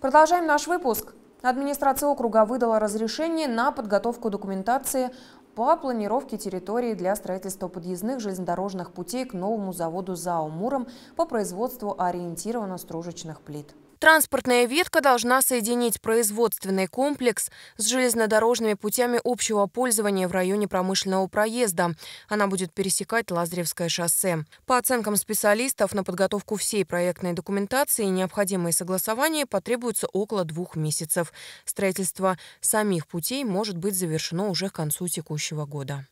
Продолжаем наш выпуск. Администрация округа выдала разрешение на подготовку документации по планировке территории для строительства подъездных железнодорожных путей к новому заводу «ЗАО Муром» по производству ориентированно-стружечных плит. Транспортная ветка должна соединить производственный комплекс с железнодорожными путями общего пользования в районе промышленного проезда. Она будет пересекать Лазаревское шоссе. По оценкам специалистов, на подготовку всей проектной документации и необходимые согласования потребуется около двух месяцев. Строительство самих путей может быть завершено уже к концу текущего года.